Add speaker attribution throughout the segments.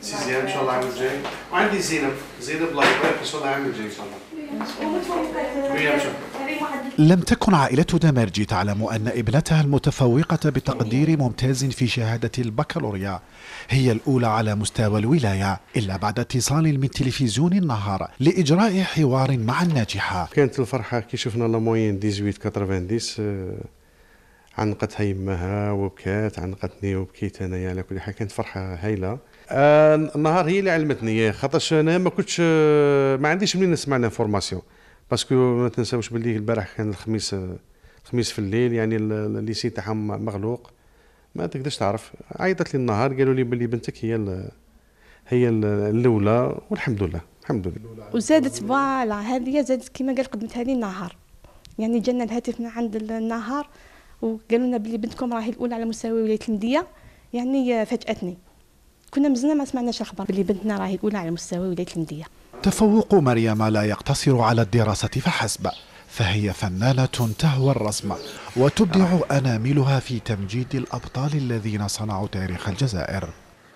Speaker 1: سي زياد ان شاء الله العام الجاي وعندي زينب زينب لايك ان شاء الله العام الجاي ان شاء الله
Speaker 2: لم تكن عائلة دمرجي تعلم أن ابنتها المتفوقة بتقدير ممتاز في شهادة البكالوريا هي الأولى على مستوى الولاية إلا بعد اتصال من تلفزيون النهار لإجراء حوار مع الناجحة
Speaker 1: كانت الفرحة كي شفنا لا موين 1890 عنقتها يماها وبكات عنقتني وبكيت أنا على كل حال كانت فرحة هايلة النهار هي اللي علمتني خاطرش انا ما كنتش ما عنديش منين نسمع لانفورماسيون باسكو ما تنساوش باللي البارح كان الخميس الخميس في الليل يعني الليسي تاعهم مغلوق ما تقدرش تعرف عيطت لي النهار قالوا لي باللي بنتك هي ال هي الاولى والحمد لله الحمد لله
Speaker 3: وزادت فوالا هذه زادت كيما قال قدمتها لي النهار يعني جانا الهاتف من عند النهار وقالوا لنا بلي بنتكم راهي الاولى على مستوى ولايه المديه يعني فاجاتني كنا مزنا ما سمعناش الخبر بلي بنتنا راهي الاولى على مستوى ولايه المديه
Speaker 2: تفوق مريم لا يقتصر على الدراسه فحسب فهي فنانة تهوى الرسم وتبدع أناملها في تمجيد الأبطال الذين صنعوا تاريخ الجزائر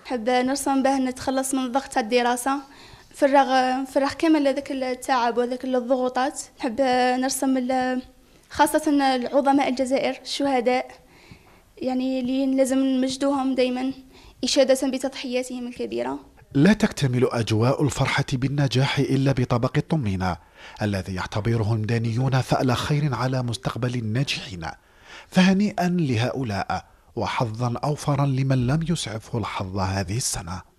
Speaker 4: حب نرسم باه نتخلص من ضغط الدراسة نفرغ نفرغ كامل هذاك التعب وهذاك الضغوطات نحب نرسم خاصة العظماء الجزائر الشهداء يعني اللي لازم نمجدوهم دايما إشادة بتضحياتهم الكبيرة
Speaker 2: لا تكتمل أجواء الفرحة بالنجاح إلا بطبق الطمينة الذي يعتبره المدنيون فأل خير على مستقبل الناجحين فهنيئا لهؤلاء وحظا أوفرا لمن لم يسعفه الحظ هذه السنة